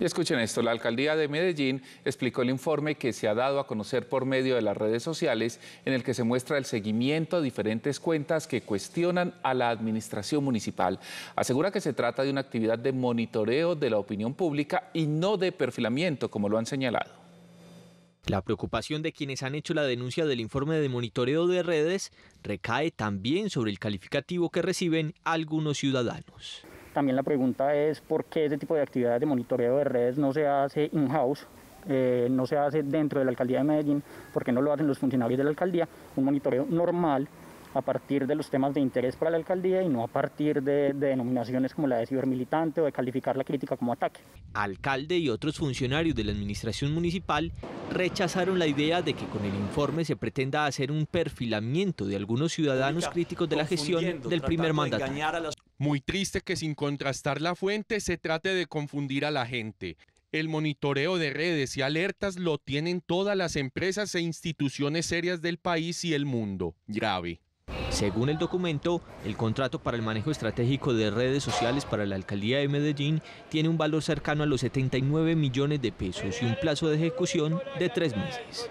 Y escuchen esto, la alcaldía de Medellín explicó el informe que se ha dado a conocer por medio de las redes sociales en el que se muestra el seguimiento a diferentes cuentas que cuestionan a la administración municipal. Asegura que se trata de una actividad de monitoreo de la opinión pública y no de perfilamiento, como lo han señalado. La preocupación de quienes han hecho la denuncia del informe de monitoreo de redes recae también sobre el calificativo que reciben algunos ciudadanos. También la pregunta es por qué ese tipo de actividades de monitoreo de redes no se hace in-house, eh, no se hace dentro de la alcaldía de Medellín, por qué no lo hacen los funcionarios de la alcaldía, un monitoreo normal a partir de los temas de interés para la alcaldía y no a partir de, denominaciones como la de cibermilitante o de calificar la crítica como ataque. Alcalde y otros funcionarios de la administración municipal rechazaron la idea de que con el informe se pretenda hacer un perfilamiento de algunos ciudadanos críticos de la gestión del primer mandato. Muy triste que sin contrastar la fuente se trate de confundir a la gente. El monitoreo de redes y alertas lo tienen todas las empresas e instituciones serias del país y el mundo. Grave. Según el documento, el contrato para el manejo estratégico de redes sociales para la alcaldía de Medellín tiene un valor cercano a los 79 millones de pesos y un plazo de ejecución de tres meses.